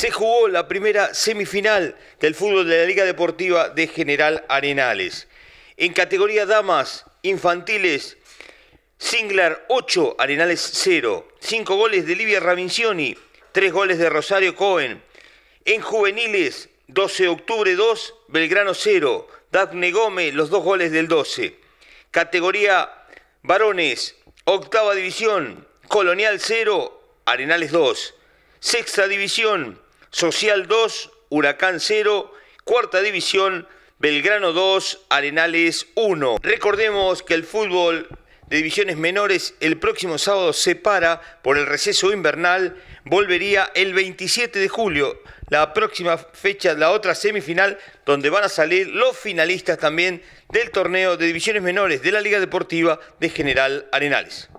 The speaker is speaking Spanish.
se jugó la primera semifinal del fútbol de la Liga Deportiva de General Arenales. En categoría damas infantiles, Singlar 8, Arenales 0. 5 goles de Livia Ravincioni, 3 goles de Rosario Cohen. En juveniles, 12 de octubre 2, Belgrano 0. Daphne Gómez, los dos goles del 12. Categoría varones, octava división, Colonial 0, Arenales 2. Sexta división, Social 2, Huracán 0, Cuarta División, Belgrano 2, Arenales 1. Recordemos que el fútbol de divisiones menores el próximo sábado se para por el receso invernal, volvería el 27 de julio, la próxima fecha, la otra semifinal, donde van a salir los finalistas también del torneo de divisiones menores de la Liga Deportiva de General Arenales.